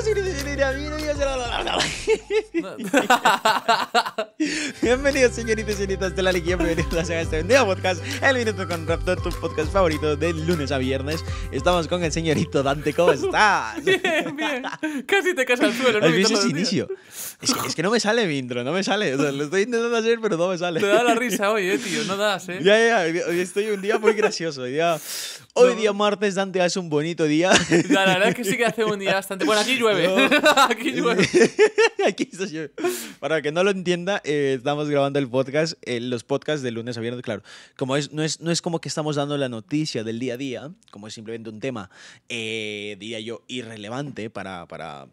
Bienvenidos señoritos y señoritas de la Ligia! bienvenidos a este nuevo podcast, el minuto con Raptor, tu podcast favorito de lunes a viernes. Estamos con el señorito Dante, ¿cómo estás? Bien, bien. Casi te casas al suelo, ¿no? Eso es inicio. Es que, no me sale mi intro, no me sale. lo estoy intentando hacer, pero no me sale. Te da la risa hoy, eh, tío, no das, eh. Ya, ya, hoy estoy un día muy gracioso. Ya. Hoy día martes, Dante, hace un bonito día. La, verdad es que sí que hace un día bastante. Bueno, aquí llueve. aquí llueve. aquí está llueve. Para que no lo entienda, eh, estamos grabando el podcast, eh, los podcasts de lunes a viernes, claro. Como es, no, es, no es como que estamos dando la noticia del día a día, como es simplemente un tema, eh, diría yo, irrelevante para, para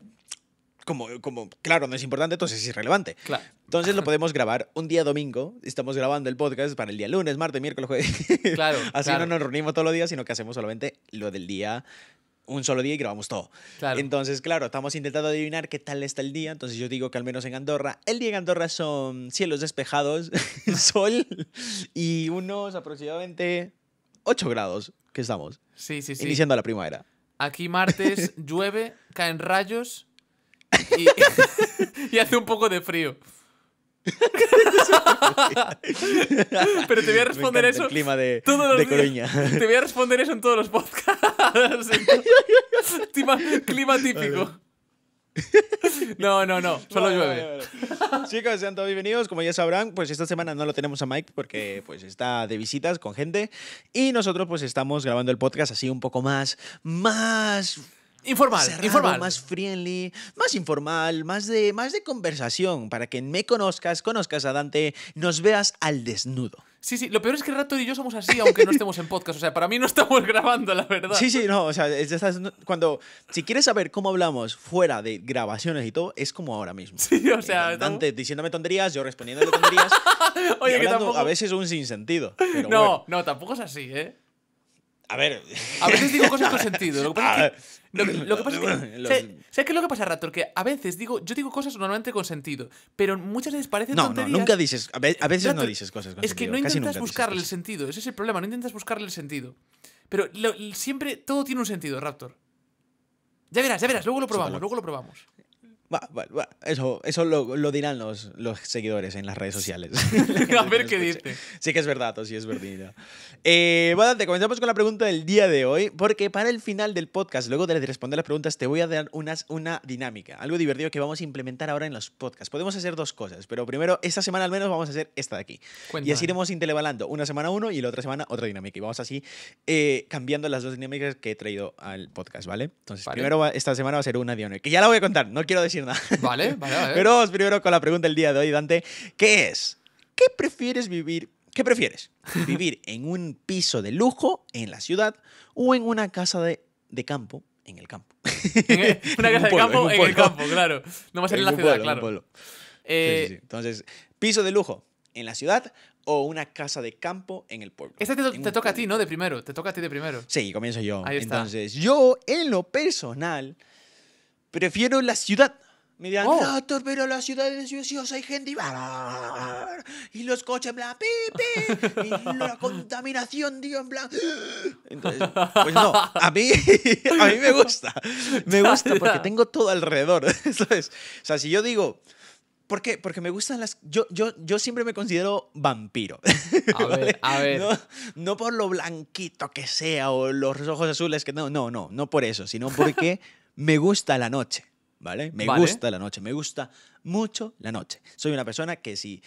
como, claro, no es importante, entonces es irrelevante. Claro. Entonces lo podemos grabar un día domingo, estamos grabando el podcast para el día lunes, martes, miércoles, jueves. Claro. Así no nos reunimos todos los días, sino que hacemos solamente lo del día un solo día y grabamos todo. Claro. Entonces, claro, estamos intentando adivinar qué tal está el día. Entonces yo digo que al menos en Andorra, el día en Andorra son cielos despejados, sol y unos aproximadamente 8 grados que estamos. Sí, sí, sí. Iniciando la primavera. Aquí martes llueve, caen rayos y, hace un poco de frío. Pero te voy a responder eso. clima de, de Coruña. Te voy a responder eso en todos los podcasts. clima, típico. No, no, no, solo llueve. Chicos, sean todos bienvenidos. Como ya sabrán, pues esta semana no lo tenemos a Mike porque pues está de visitas con gente y nosotros pues estamos grabando el podcast así un poco más más Informal, informal. Más friendly, más informal, más de, más de conversación, para que me conozcas, conozcas a Dante, nos veas al desnudo. Sí, sí, lo peor es que Rato y yo somos así, aunque no estemos en podcast. O sea, para mí no estamos grabando, la verdad. Sí, sí, no, o sea, cuando. Si quieres saber cómo hablamos fuera de grabaciones y todo, es como ahora mismo. Sí, o sea. Eh, Dante diciéndome tonterías, yo respondiéndole tonterías. Oye, que tampoco... A veces un sinsentido. no, no, tampoco es así, ¿eh? A ver. A veces digo cosas con sentido. Lo que pasa lo que, pasa es que. ¿sabes, qué es lo que pasa, Raptor? Que a veces digo, yo digo cosas normalmente con sentido, pero muchas veces parece no, No, nunca dices. A, veces no dices cosas con es sentido. Es que no intentas buscarle el sentido. Ese es el problema, no intentas buscarle el sentido. Pero siempre todo tiene un sentido, Raptor. Ya verás, ya verás, luego lo probamos, luego lo probamos. Eso, eso lo, dirán los, los, seguidores en las redes sociales. a ver qué dice. Sí que es verdad, o sí es verdad. Eh, bueno, te comenzamos con la pregunta del día de hoy, porque para el final del podcast, luego de responder las preguntas, te voy a dar unas, una dinámica, algo divertido que vamos a implementar ahora en los podcasts. Podemos hacer dos cosas, pero primero, esta semana al menos vamos a hacer esta de aquí. Y así iremos intervalando una semana uno y la otra semana otra dinámica. Y vamos así eh, cambiando las dos dinámicas que he traído al podcast, ¿vale? Entonces, primero esta semana va a ser una dinámica, que ya la voy a contar, no quiero decir Vale, vale, Pero vamos primero con la pregunta del día de hoy, Dante, ¿Qué es, ¿qué prefieres vivir? ¿Qué prefieres? ¿Vivir en un piso de lujo en la ciudad o en una casa de, campo en el campo? una casa de campo en, el campo, claro. No va en, la ciudad, claro. Eh, sí, Entonces, piso de lujo en la ciudad o una casa de campo en el pueblo. Este te, toca a ti, ¿no? De primero. Te toca a ti de primero. Sí, comienzo yo. Entonces, yo, en lo personal, prefiero la ciudad. Me dirán, oh. pero las ciudades hay gente y... los coches en y la contaminación, tío, en plan... Entonces, pues no, a mí, a mí me gusta, me gusta porque tengo todo alrededor, O sea, si yo digo, ¿Por qué? Porque me gustan las... Yo, yo, yo siempre me considero vampiro. A ver, a ver. No, por lo blanquito que sea o los ojos azules que... No, no, no, no por eso, sino porque me gusta la noche. ¿vale? Me gusta la noche, me gusta mucho la noche. Soy una persona que si,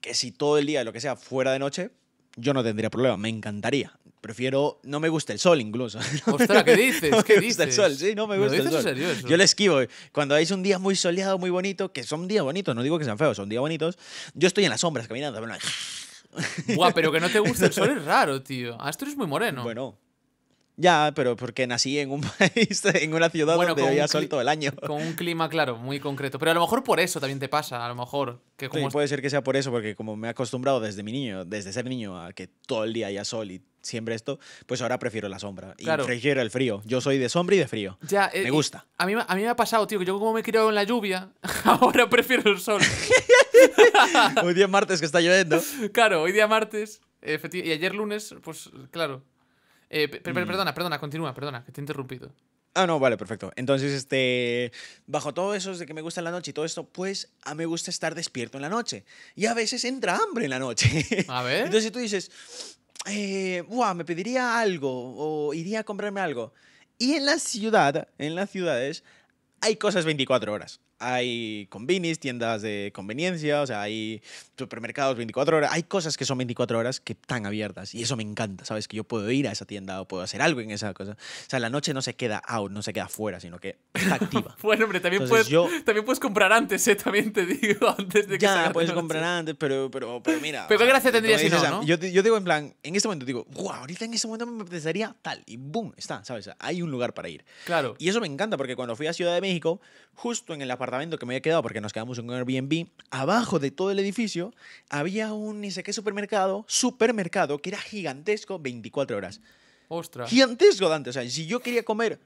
que si todo el día, lo que sea, fuera de noche, yo no tendría problema, me encantaría. Prefiero, no me gusta el sol incluso. Ostras, ¿qué dices? dices? el sol, sí, no me gusta el sol. Yo le esquivo. Cuando hay un día muy soleado, muy bonito, que son días bonitos, no digo que sean feos, son días bonitos, yo estoy en las sombras caminando. guau pero que no te guste el sol es raro, tío. Astro es muy moreno. Bueno, ya, pero porque nací en un país, en una ciudad donde había sol todo el año. Con un clima, claro, muy concreto. Pero a lo mejor por eso también te pasa, a lo mejor. Que como puede ser que sea por eso, porque como me he acostumbrado desde mi niño, desde ser niño, a que todo el día haya sol y siempre esto, pues ahora prefiero la sombra. Y prefiero el frío. Yo soy de sombra y de frío. Ya, me eh, gusta. A mí, a mí me ha pasado, tío, que yo como me he criado en la lluvia, ahora prefiero el sol. hoy día martes que está lloviendo. Claro, hoy día martes. Y ayer lunes, pues claro, eh, mm. perdona, perdona, continúa, perdona, que te he interrumpido. Ah, no, vale, perfecto. Entonces, este, bajo todo eso de que me gusta la noche y todo esto, pues a me gusta estar despierto en la noche. Y a veces entra hambre en la noche. A ver. Entonces tú dices, eh, me pediría algo o iría a comprarme algo. Y en la ciudad, en las ciudades, hay cosas 24 horas hay convenis, tiendas de conveniencia, o sea, hay supermercados 24 horas, hay cosas que son 24 horas que están abiertas y eso me encanta, ¿sabes? Que yo puedo ir a esa tienda o puedo hacer algo en esa cosa. O sea, la noche no se queda out, no se queda fuera, sino que está activa. bueno, hombre, también, puedes, también puedes comprar antes, ¿eh? También te digo, antes de que Ya, puedes comprar antes, pero, mira. Pero qué gracia tendría si no, ¿no? Yo, digo en plan, en este momento digo, wow, ahorita en este momento me apetecería tal y boom, está, ¿sabes? Hay un lugar para ir. Claro. Y eso me encanta porque cuando fui a Ciudad de México, justo en el apartamento apartamento que me había quedado porque nos quedamos en un Airbnb, abajo de todo el edificio había un ni sé qué supermercado, supermercado que era gigantesco, 24 horas. Ostras. Gigantesco, Dante. O sea, si yo quería comer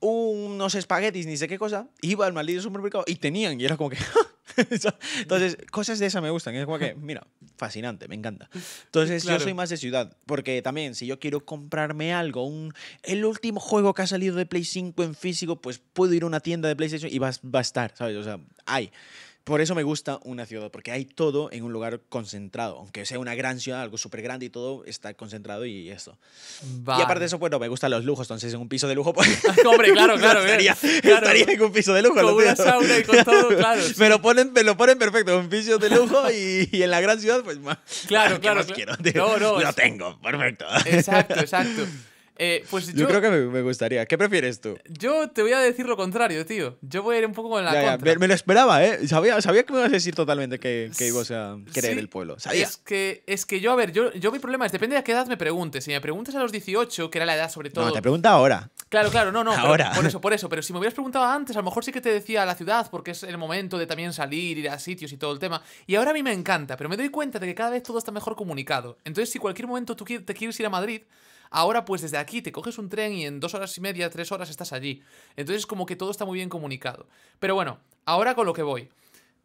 unos espaguetis, ni sé qué cosa, iba al maldito supermercado y tenían, y era como que... Entonces, cosas de esa me gustan, es como que, mira, fascinante, me encanta. Entonces, yo soy más de ciudad, porque también si yo quiero comprarme algo, un, el último juego que ha salido de Play 5 en físico, pues puedo ir a una tienda de PlayStation y va, va a estar, ¿sabes? O sea, hay. Por eso me gusta una ciudad, porque hay todo en un lugar concentrado. Aunque sea una gran ciudad, algo súper grande y todo está concentrado y eso. Y aparte de eso, bueno, pues, me gustan los lujos, entonces en un piso de lujo. Pues, Hombre, claro, claro, estaría, en un piso de lujo. Con una sauna y con todo, claro. Me, lo ponen, me lo ponen perfecto, un piso de lujo y, en la gran ciudad, pues Claro, claro. lo tengo, perfecto. Exacto, exacto. Eh, pues yo, creo que me, gustaría. ¿Qué prefieres tú? Yo te voy a decir lo contrario, tío. Yo voy a ir un poco con la contra. me, lo esperaba, ¿eh? Sabía, sabía que me ibas a decir totalmente que, que ibas a querer el pueblo. Sabía. Es que, es que yo, a ver, yo, yo mi problema es, depende de a qué edad me preguntes. Si me preguntas a los 18, que era la edad sobre todo. No, te pregunta ahora. Claro, claro, no, no. ahora. Por eso, por eso. Pero si me hubieras preguntado antes, a lo mejor sí que te decía la ciudad, porque es el momento de también salir, ir a sitios y todo el tema. Y ahora a mí me encanta, pero me doy cuenta de que cada vez todo está mejor comunicado. Entonces, si cualquier momento tú te quieres ir a Madrid, Ahora pues desde aquí te coges un tren y en dos horas y media, tres horas estás allí. Entonces como que todo está muy bien comunicado. Pero bueno, ahora con lo que voy.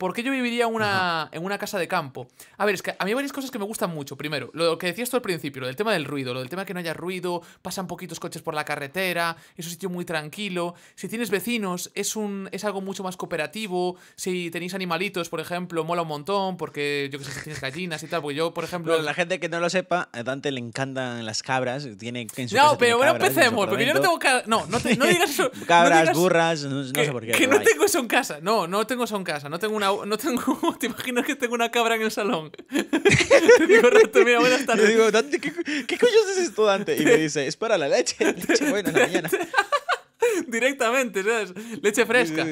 ¿por qué yo viviría una, en una casa de campo? A ver, es que a mí hay varias cosas que me gustan mucho. Primero, lo que decías tú al principio, lo del tema del ruido, lo del tema que no haya ruido, pasan poquitos coches por la carretera, es un sitio muy tranquilo. Si tienes vecinos, es, un, es algo mucho más cooperativo. Si tenéis animalitos, por ejemplo, mola un montón, porque yo que sé, si tienes gallinas y tal, porque yo, por ejemplo... la gente que no lo sepa, a Dante le encantan las cabras, tiene No, pero bueno, empecemos, porque yo no tengo... No, no, digas cabras, burras, no, sé por qué. Que no tengo eso en casa, no, no tengo eso en casa, no tengo una no tengo, te imaginas que tengo una cabra en el salón. te digo, Rato, mira, buenas tardes. Le digo, Dante, ¿qué, qué coño es esto, Dante? Y me dice, es para la leche, leche buena en la mañana. Directamente, ¿sabes? Leche fresca.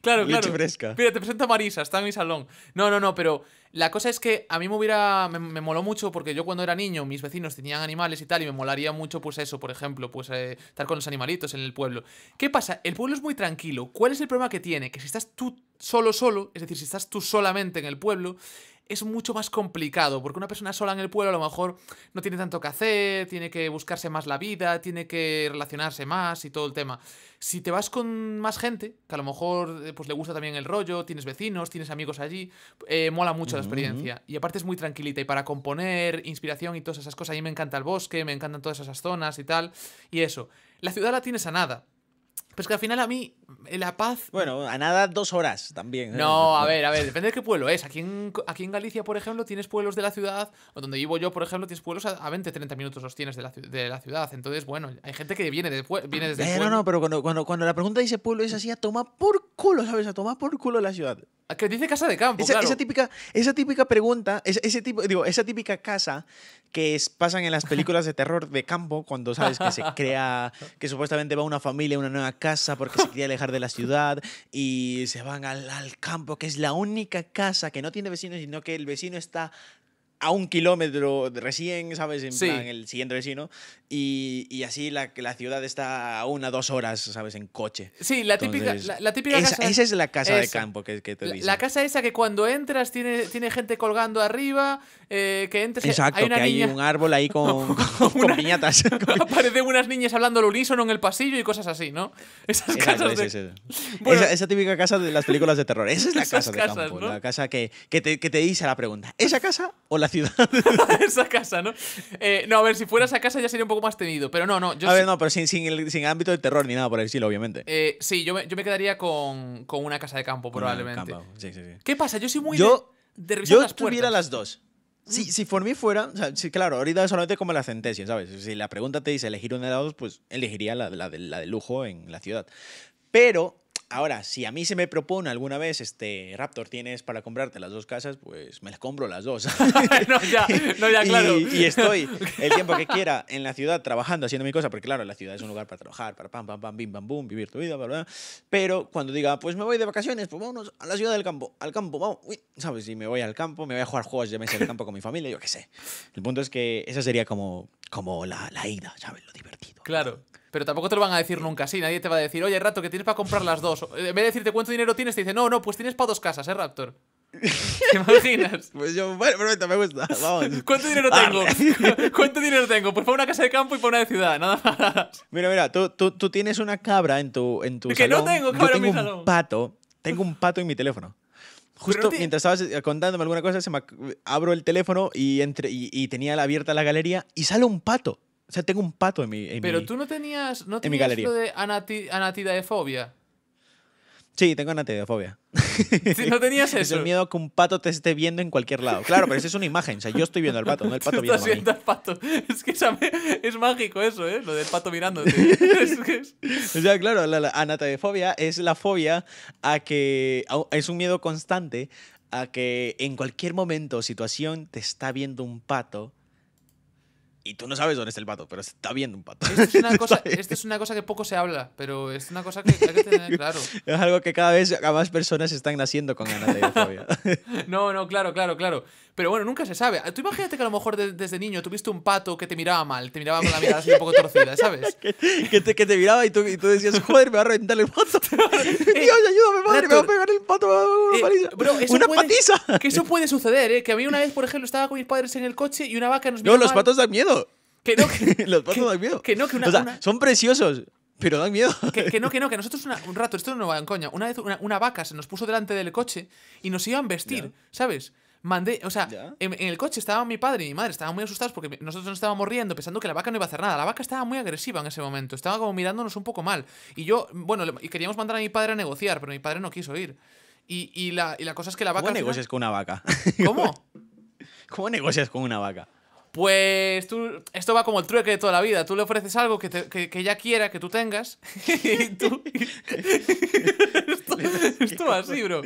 Claro, claro. Leche fresca. Mira, te presento a Marisa, está en mi salón. No, no, no, pero la cosa es que a mí me hubiera. Me, moló mucho porque yo cuando era niño, mis vecinos tenían animales y tal, y me molaría mucho, pues eso, por ejemplo, pues eh, estar con los animalitos en el pueblo. ¿Qué pasa? El pueblo es muy tranquilo. ¿Cuál es el problema que tiene? Que si estás tú solo, solo, es decir, si estás tú solamente en el pueblo, es mucho más complicado, porque una persona sola en el pueblo a lo mejor no tiene tanto que hacer, tiene que buscarse más la vida, tiene que relacionarse más y todo el tema. Si te vas con más gente, que a lo mejor eh, pues, le gusta también el rollo, tienes vecinos, tienes amigos allí, eh, mola mucho la experiencia. Y aparte es muy tranquilita y para componer, inspiración y todas esas cosas, a mí me encanta el bosque, me encantan todas esas zonas y tal, y eso. La ciudad la tienes a nada. Pero es que al final a mí eh, la paz. Bueno, a nada dos horas también. ¿eh? No, a ver, a ver, depende de qué pueblo es. Aquí en, aquí en Galicia, por ejemplo, tienes pueblos de la ciudad, o donde vivo yo, por ejemplo, tienes pueblos a, 20, 30 minutos los tienes de la, de la, ciudad. Entonces, bueno, hay gente que viene, viene desde. Eh, no, no, pero cuando, cuando, la pregunta dice pueblo es así, a tomar por culo, ¿sabes? A tomar por culo la ciudad. Ah, que dice casa de campo. Esa, esa típica, esa típica pregunta, ese, ese tipo, digo, esa típica casa que es, pasan en las películas de terror de campo, cuando sabes que se crea, que supuestamente va una familia a una nueva casa porque se quiere de la ciudad y se van al, campo, que es la única casa que no tiene vecinos, sino que el vecino está a un kilómetro recién, ¿sabes? En el siguiente vecino. Y, y, así la, la, ciudad está a una dos horas, ¿sabes? En coche. Sí, la típica, la, típica esa, casa, esa, es la casa de campo que, te La, casa esa que cuando entras tiene, tiene gente colgando arriba, eh, que entras... Eh, Exacto, hay que hay un árbol ahí con, piñatas. Aparecen unas niñas hablando al unísono en el pasillo y cosas así, ¿no? Esas casas esa, típica casa de las películas de terror. Esa es la casa de campo, la casa que, te, que, te, dice la pregunta, ¿esa casa o la ciudad? esa casa, ¿no? Eh, no, a ver, si fuera esa casa ya sería un poco has más tenido, pero no, no. a ver, no, pero sin, sin, ámbito de terror ni nada por el estilo, obviamente. Eh, sí, yo me, quedaría con, una casa de campo, probablemente. ¿Qué pasa? Yo soy muy yo, de, Yo las tuviera las dos. Mm. Sí, si por mí fuera, o claro, ahorita solamente como la sentencia, ¿sabes? Si la pregunta te dice elegir una de las dos, pues elegiría la de lujo en la ciudad. Pero Ahora, si a mí se me propone alguna vez, este, Raptor, tienes para comprarte las dos casas, pues me las compro las dos. no, ya, no, ya, claro. Y, estoy el tiempo que quiera en la ciudad trabajando, haciendo mi cosa, porque claro, la ciudad es un lugar para trabajar, para pam, pam, pam, bim, bam, boom, vivir tu vida, bla, Pero cuando diga, pues me voy de vacaciones, pues vámonos a la ciudad del campo, al campo, vamos, uy, ¿sabes? Y me voy al campo, me voy a jugar juegos de mesa en el campo con mi familia, yo qué sé. El punto es que esa sería como, como la, la ida, ¿sabes? Lo divertido. Claro. Pero tampoco te lo van a decir nunca así. Nadie te va a decir, oye, Raptor, que tienes para comprar las dos. En vez de decirte cuánto dinero tienes, te dice, no, no, pues tienes para dos casas, ¿eh, Raptor? ¿Te imaginas? Pues yo, bueno, me gusta. Vamos. ¿Cuánto dinero ah. tengo? ¿Cuánto dinero tengo? Pues para una casa de campo y para una de ciudad, nada más. Mira, mira, tú, tú, tienes una cabra en tu, en tu que no tengo cabra tengo en mi un pato. Tengo un pato en mi teléfono. Justo mientras estabas eh, contándome alguna cosa, se me... abro el teléfono y, entre, y, y tenía abierta la galería y sale un pato. O sea, tengo un pato en mi. En Pero tú no tenías. No tenías en mi de fobia? Sí, tengo de fobia. no tenías eso. Es el miedo que un pato te esté viendo en cualquier lado. Claro, pero esa es una imagen. O sea, yo estoy viendo al pato, no el pato ¿Tú viendo, Al pato. Es que es mágico eso, ¿eh? Lo del pato mirándote. O sea, claro, la, de fobia es la fobia a que. es un miedo constante a que en cualquier momento o situación te está viendo un pato y tú no sabes dónde está el pato, pero está viendo un pato. Esto es una, cosa, que poco se habla, pero es una cosa que hay que tener claro. es algo que cada vez más personas están naciendo con ganas de no, no, claro, claro, claro. Pero bueno, nunca se sabe. Tú imagínate que a lo mejor desde niño tuviste un pato que te miraba mal, te miraba con la mirada así un poco torcida, ¿sabes? que, te, que te miraba y tú, y tú, decías, joder, me va a reventar el pato. Eh, Dios, ayúdame, madre, me va a pegar el pato. Una, eh, bro, una patiza. Que eso puede suceder, ¿eh? Que a mí una vez, por ejemplo, estaba con mis padres en el coche y una vaca nos miraba No, los patos dan miedo. Que no, que, los patos dan miedo. Que no, que son preciosos. Pero dan miedo. Que, no, que no, que nosotros un rato, esto no va en coña. Una vez una, vaca se nos puso delante del coche y nos iban a vestir, ¿sabes? Mandé, o sea, en, el coche estaban mi padre y mi madre, estaban muy asustados porque nosotros nos estábamos riendo pensando que la vaca no iba a hacer nada. La vaca estaba muy agresiva en ese momento, estaba como mirándonos un poco mal. Y yo, bueno, y queríamos mandar a mi padre a negociar, pero mi padre no quiso ir. Y, y, la, y la cosa es que la vaca. ¿Cómo negocias con una vaca? ¿Cómo? ¿Cómo negocias con una vaca? Pues tú, esto va como el trueque de toda la vida. Tú le ofreces algo que, que, ella quiera que tú tengas. Y tú. esto, así, bro.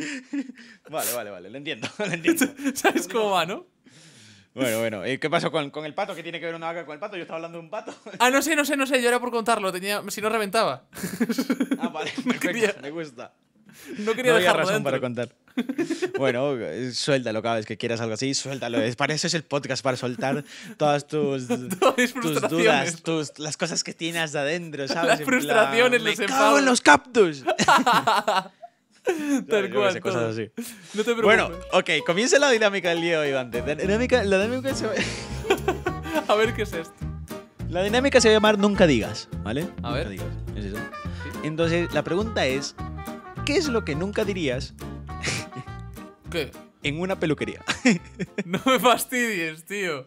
Vale, vale, vale. Lo entiendo. Lo entiendo. ¿Sabes cómo va, no? Bueno, bueno. ¿Y qué pasó con, con, el pato? ¿Qué tiene que ver una vaca con el pato? Yo estaba hablando de un pato. Ah, no sé, no sé, no sé. Yo era por contarlo. Tenía... Si no, reventaba. Ah, vale. Me, gusta. No quería no había razón para contar. bueno, suéltalo cada vez que quieras algo así, suéltalo. Para eso es el podcast, para soltar todas tus, dudas, las cosas que tienes adentro, ¿sabes? Las frustraciones, los Me en los cactus. Tal cual. cosas Bueno, ok, comienza la dinámica del día de hoy, La dinámica, se va... a ver qué es esto. La dinámica se va a llamar Nunca digas, ¿vale? nunca Digas. Entonces, la pregunta es: ¿qué es lo que nunca dirías en una peluquería. No me fastidies, tío.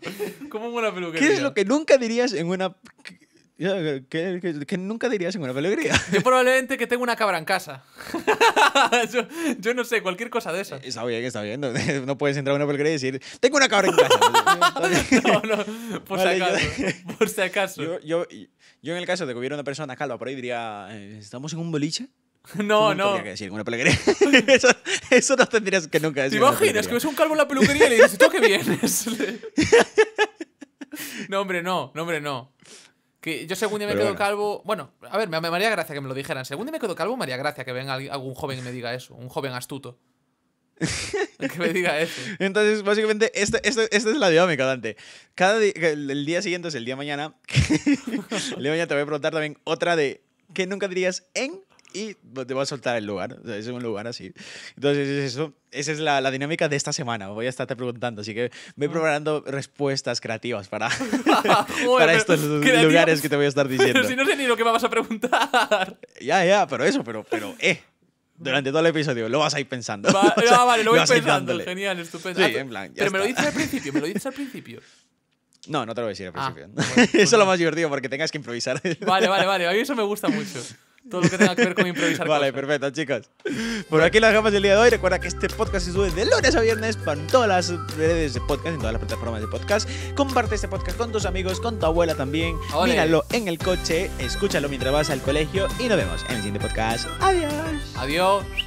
¿Cómo en una peluquería? ¿Qué es lo que nunca dirías en una... ¿Qué nunca dirías en una peluquería. Yo probablemente que tengo una cabra en casa. yo, no sé, cualquier cosa de esa. Eh, está bien, está bien. No, puedes entrar a una peluquería y decir, tengo una cabra en casa. no, no, por si acaso. por si acaso. Yo, yo, en el caso de que hubiera una persona calva por ahí diría, eh, ¿estamos en un boliche? No, no. una eso, eso, no tendrías que nunca decir. ¿Te imaginas que ves un calvo en la peluquería y le dices, ¿tú qué vienes? no, hombre, no. No, hombre, no. Que yo según día me quedo calvo. Bueno, a ver, me, me haría gracia que me lo dijeran. Según día me quedo calvo, me haría gracia que venga algún joven y me diga eso. Un joven astuto. que me diga eso. Entonces, básicamente, este, este, esta, es la dinámica, Dante. Cada el día siguiente es el día mañana. el día mañana te voy a preguntar también otra de ¿qué nunca dirías en y pues, te va a soltar el lugar. es un lugar así. Entonces, eso, esa es la, dinámica de esta semana. Voy a estarte preguntando. Así que me voy mm. preparando respuestas creativas para, para estos lugares que te voy a estar diciendo. Pero si no sé ni lo que me vas a preguntar. Ya, ya, pero eso, pero, pero, eh. Durante todo el episodio lo vas a ir pensando. Ah, vale, lo voy pensando. Genial, estupendo. Sí, ah, en plan, pero me lo dices al principio, me lo dices al principio. No, no te lo voy a decir al ah, principio. eso es lo más divertido porque tengas que improvisar. Vale, vale, vale. A mí eso me gusta mucho todo lo que tenga que ver con improvisar. vale, perfecto, chicos. Por aquí las gafas del día de hoy. Recuerda que este podcast se sube de lunes a viernes para todas las redes de podcast, en todas las plataformas de podcast. Comparte este podcast con tus amigos, con tu abuela también. Míralo en el coche, escúchalo mientras vas al colegio y nos vemos en el siguiente podcast. Adiós. Adiós.